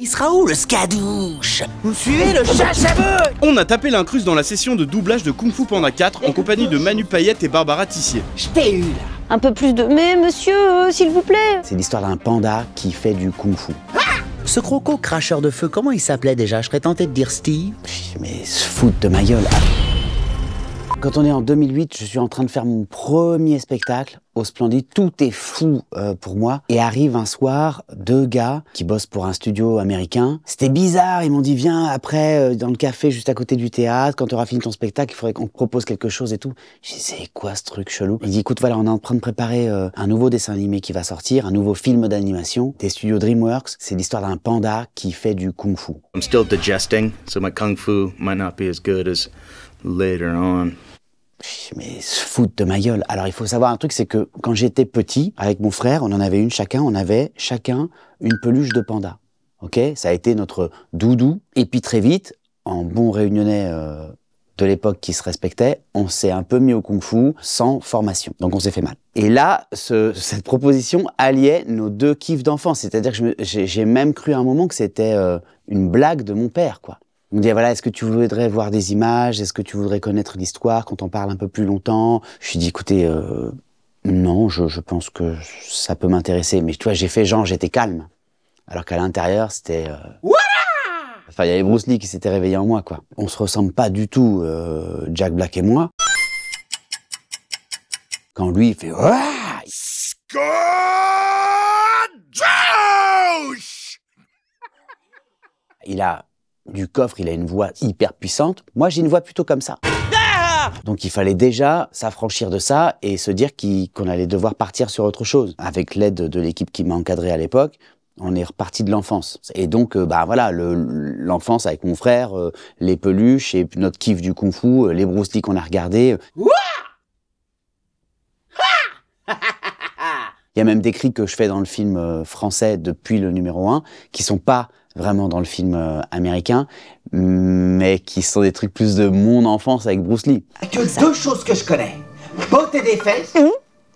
Il sera où le skadouche Vous suivez le chat On a tapé l'incruse dans la session de doublage de Kung Fu Panda 4 en compagnie de Manu Payette et Barbara Tissier. Je t'ai eu là Un peu plus de. Mais monsieur, euh, s'il vous plaît C'est l'histoire d'un panda qui fait du Kung Fu. Ah Ce croco cracheur de feu, comment il s'appelait déjà Je serais tenté de dire Steve. Mais se foutre de ma gueule. Ah. Quand on est en 2008, je suis en train de faire mon premier spectacle au Splendide, tout est fou euh, pour moi. Et arrive un soir, deux gars qui bossent pour un studio américain. C'était bizarre, ils m'ont dit viens après euh, dans le café juste à côté du théâtre, quand tu auras fini ton spectacle, il faudrait qu'on te propose quelque chose et tout. J'ai dit c'est quoi ce truc chelou Il dit écoute voilà, on est en train de préparer euh, un nouveau dessin animé qui va sortir, un nouveau film d'animation des studios DreamWorks. C'est l'histoire d'un panda qui fait du kung-fu. I'm still digesting, so my kung-fu might not be as good as later mais se foutre de ma gueule. Alors il faut savoir un truc, c'est que quand j'étais petit, avec mon frère, on en avait une chacun, on avait chacun une peluche de panda. Ok, ça a été notre doudou. Et puis très vite, en bon réunionnais euh, de l'époque qui se respectait, on s'est un peu mis au kung-fu sans formation. Donc on s'est fait mal. Et là, cette proposition alliait nos deux kifs d'enfance. C'est-à-dire que j'ai même cru à un moment que c'était euh, une blague de mon père, quoi. On me dit, voilà, est-ce que tu voudrais voir des images Est-ce que tu voudrais connaître l'histoire quand on parle un peu plus longtemps Je lui dis « dit, écoutez, euh, non, je, je, pense que ça peut m'intéresser. Mais tu vois, j'ai fait genre, j'étais calme. Alors qu'à l'intérieur, c'était... Voilà euh, Enfin, il y avait Bruce Lee qui s'était réveillé en moi, quoi. On se ressemble pas du tout, euh, Jack Black et moi. Quand lui, il fait... Il a du coffre, il a une voix hyper puissante. Moi, j'ai une voix plutôt comme ça. Donc il fallait déjà s'affranchir de ça et se dire qu'on allait devoir partir sur autre chose. Avec l'aide de l'équipe qui m'a encadré à l'époque, on est reparti de l'enfance. Et donc, euh, bah voilà, l'enfance avec mon frère, euh, les peluches et notre kiff du kung-fu, euh, les Bruce qu'on a regardé. Il y a même des cris que je fais dans le film euh, français depuis le numéro 1, qui sont pas vraiment dans le film euh, américain, mais qui sont des trucs plus de mon enfance avec Bruce Lee. Que deux choses que je connais. beauté des fesses mmh.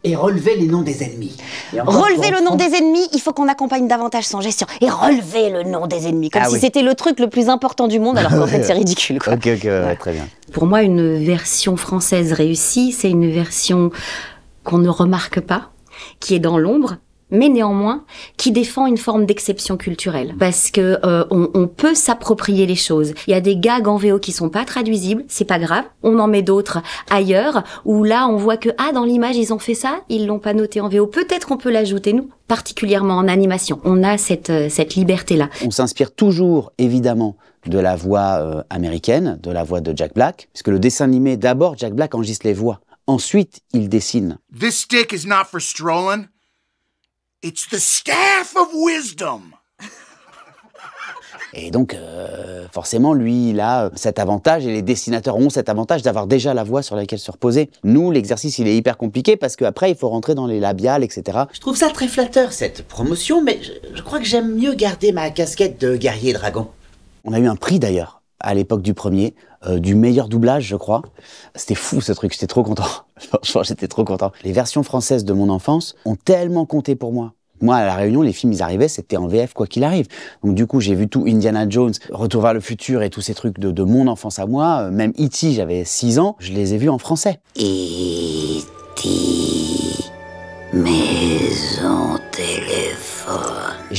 et relever les noms des ennemis. Relever le nom des ennemis, il faut qu'on accompagne davantage son gestion. Et relever le nom des ennemis, comme ah si c'était le truc le plus important du monde, alors qu'en fait c'est ridicule. Ok, très bien. Pour moi, une version française réussie, c'est une version qu'on ne remarque pas, qui est dans l'ombre, mais néanmoins qui défend une forme d'exception culturelle parce que euh, on, peut s'approprier les choses. Il y a des gags en VO qui sont pas traduisibles, c'est pas grave, on en met d'autres ailleurs où là on voit que ah dans l'image ils ont fait ça, ils l'ont pas noté en VO. Peut-être on peut l'ajouter nous, particulièrement en animation. On a cette euh, cette liberté là. On s'inspire toujours évidemment de la voix euh, américaine, de la voix de Jack Black puisque le dessin animé d'abord Jack Black enregistre les voix. Ensuite, il dessine. Et donc, euh, forcément, lui, il a cet avantage, et les dessinateurs ont cet avantage d'avoir déjà la voix sur laquelle se reposer. Nous, l'exercice, il est hyper compliqué parce qu'après, il faut rentrer dans les labiales, etc. Je trouve ça très flatteur, cette promotion, mais je crois que j'aime mieux garder ma casquette de guerrier dragon. On a eu un prix d'ailleurs à l'époque du premier, euh, du meilleur doublage, je crois. C'était fou ce truc, j'étais trop content. Franchement, j'étais trop content. Les versions françaises de mon enfance ont tellement compté pour moi. Moi, à La Réunion, les films, ils arrivaient, c'était en VF, quoi qu'il arrive. Donc, du coup, j'ai vu tout Indiana Jones, Retour vers le futur et tous ces trucs de, mon enfance à moi. Euh, même E.T., j'avais 6 ans, je les ai vus en français. E.T.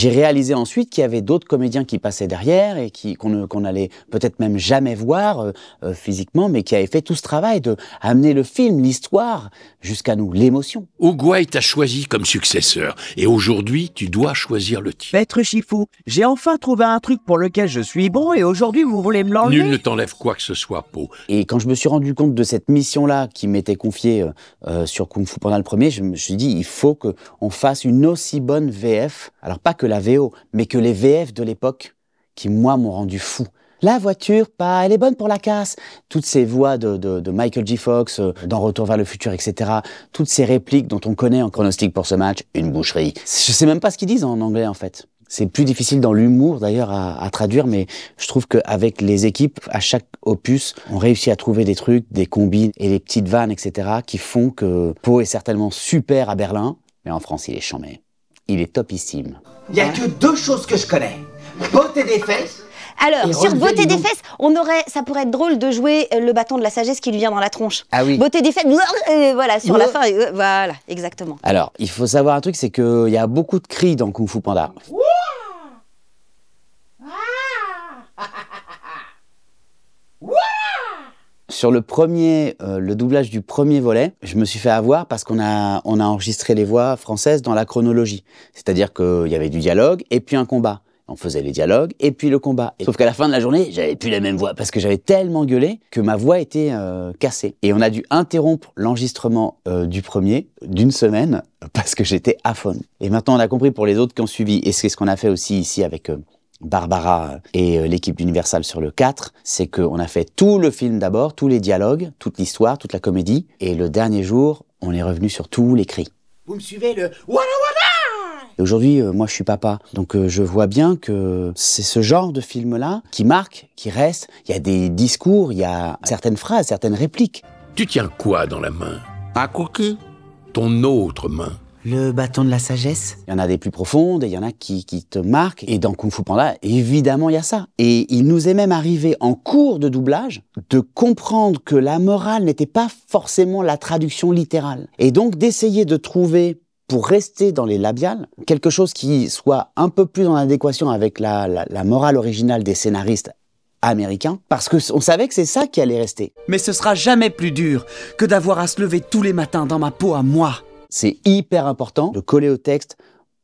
J'ai réalisé ensuite qu'il y avait d'autres comédiens qui passaient derrière et qui qu'on allait peut-être même jamais voir euh, euh, physiquement, mais qui avaient fait tout ce travail de amener le film, l'histoire jusqu'à nous, l'émotion. Ougouaï t'a choisi comme successeur et aujourd'hui tu dois choisir le titre. Maître Chifou, j'ai enfin trouvé un truc pour lequel je suis bon et aujourd'hui vous voulez me l'enlever. Nul ne t'enlève quoi que ce soit, Po. Et quand je me suis rendu compte de cette mission-là qui m'était confiée euh, sur Kung Fu pendant le premier, je me suis dit il faut que on fasse une aussi bonne VF. Alors pas que la VO, mais que les VF de l'époque, qui moi m'ont rendu fou. La voiture, pas, elle est bonne pour la casse. Toutes ces voix de, Michael G. Fox, euh, dans Retour vers le futur, etc. Toutes ces répliques dont on connaît en pronostic pour ce match, une boucherie. Je sais même pas ce qu'ils disent en anglais en fait. C'est plus difficile dans l'humour d'ailleurs à, traduire, mais je trouve qu'avec les équipes, à chaque opus, on réussit à trouver des trucs, des combines et des petites vannes, etc., qui font que Poe est certainement super à Berlin, mais en France, il est chambé il est topissime. Il n'y a que deux choses que je connais. Beauté des fesses alors, sur beauté des fesses, on aurait, ça pourrait être drôle de jouer euh, le bâton de la sagesse qui lui vient dans la tronche. Ah oui. Beauté des fesses, euh, euh, voilà, sur la fin, voilà, exactement. Alors, il faut savoir un truc, c'est qu'il y a beaucoup de cris dans Kung Fu Panda. sur le premier, euh, le doublage du premier volet, je me suis fait avoir parce qu'on a, enregistré les voix françaises dans la chronologie. C'est-à-dire qu'il y avait du dialogue et puis un combat. On faisait les dialogues et puis le combat. Et sauf qu'à la fin de la journée, j'avais plus la même voix parce que j'avais tellement gueulé que ma voix était euh, cassée. Et on a dû interrompre l'enregistrement euh, du premier d'une semaine parce que j'étais à Et maintenant, on a compris pour les autres qui ont suivi. Et c'est ce qu'on a fait aussi ici avec Barbara et euh, l'équipe d'Universal sur le 4, c'est qu'on a fait tout le film d'abord, tous les dialogues, toute l'histoire, toute la comédie, et le dernier jour, on est revenu sur tous les cris. Vous me suivez le Et Aujourd'hui, euh, moi, je suis papa, donc euh, je vois bien que c'est ce genre de film-là qui marque, qui reste. Il y a des discours, il y a certaines phrases, certaines répliques. Tu tiens quoi dans la main quoi que. Ton autre main le bâton de la sagesse Il y en a des plus profondes, et il y en a qui, te marquent. Et dans Kung Fu Panda, évidemment, il y a ça. Et il nous est même arrivé en cours de doublage de comprendre que la morale n'était pas forcément la traduction littérale. Et donc d'essayer de trouver pour rester dans les labiales, quelque chose qui soit un peu plus en adéquation avec la, la morale originale des scénaristes américains, parce que on savait que c'est ça qui allait rester. Mais ce sera jamais plus dur que d'avoir à se lever tous les matins dans ma peau à moi c'est hyper important de coller au texte,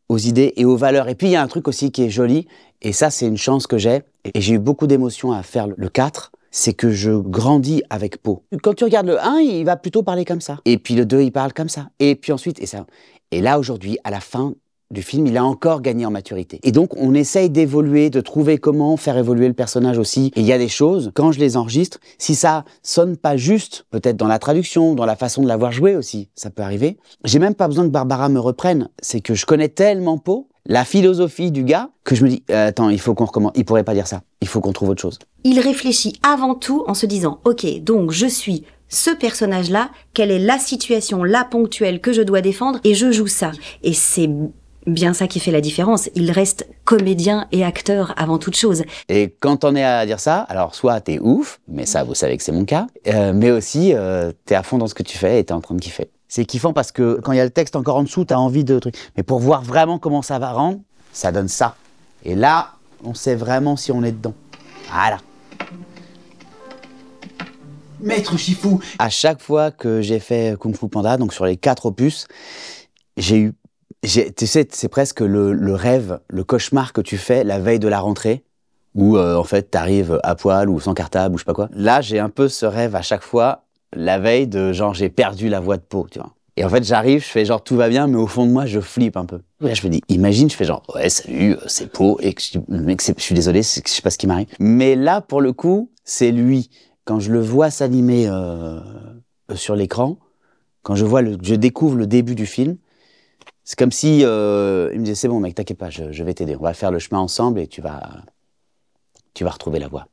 aux idées et aux valeurs. Et puis il y a un truc aussi qui est joli, et ça c'est une chance que j'ai, et j'ai eu beaucoup d'émotions à faire le 4, c'est que je grandis avec peau. Quand tu regardes le 1, il va plutôt parler comme ça. Et puis le 2, il parle comme ça. Et puis ensuite, et ça. Et là aujourd'hui, à la fin, du film, il a encore gagné en maturité. Et donc, on essaye d'évoluer, de trouver comment faire évoluer le personnage aussi. Et il y a des choses, quand je les enregistre, si ça sonne pas juste, peut-être dans la traduction, dans la façon de l'avoir joué aussi, ça peut arriver. J'ai même pas besoin que Barbara me reprenne. C'est que je connais tellement peu la philosophie du gars, que je me dis, euh, attends, il faut qu'on recommence. Il pourrait pas dire ça. Il faut qu'on trouve autre chose. Il réfléchit avant tout en se disant, OK, donc je suis ce personnage-là, quelle est la situation, la ponctuelle que je dois défendre, et je joue ça. Et c'est bien ça qui fait la différence. Il reste comédien et acteur avant toute chose. Et quand on est à dire ça, alors soit t'es ouf, mais ça vous savez que c'est mon cas, euh, mais aussi euh, t'es à fond dans ce que tu fais et t'es en train de kiffer. C'est kiffant parce que quand il y a le texte encore en dessous, t'as envie de trucs. Mais pour voir vraiment comment ça va rendre, ça donne ça. Et là, on sait vraiment si on est dedans. Voilà. Maître Chifou À chaque fois que j'ai fait Kung Fu Panda, donc sur les quatre opus, j'ai eu tu sais, c'est presque le, rêve, le cauchemar que tu fais la veille de la rentrée, où euh, en fait t'arrives à poil ou sans cartable ou je sais pas quoi. Là, j'ai un peu ce rêve à chaque fois, la veille de genre j'ai perdu la voix de peau, tu vois. Et en fait, j'arrive, je fais genre tout va bien, mais au fond de moi, je flippe un peu. je me dis, imagine, je fais genre ouais, salut, euh, c'est Pau. et je, suis désolé, je sais pas ce qui m'arrive. Mais là, pour le coup, c'est lui. Quand je le vois s'animer euh, sur l'écran, quand je vois, le, je découvre le début du film, c'est comme si euh, il me disait c'est bon mec, t'inquiète pas, je, vais t'aider. On va faire le chemin ensemble et tu vas, tu vas retrouver la voie.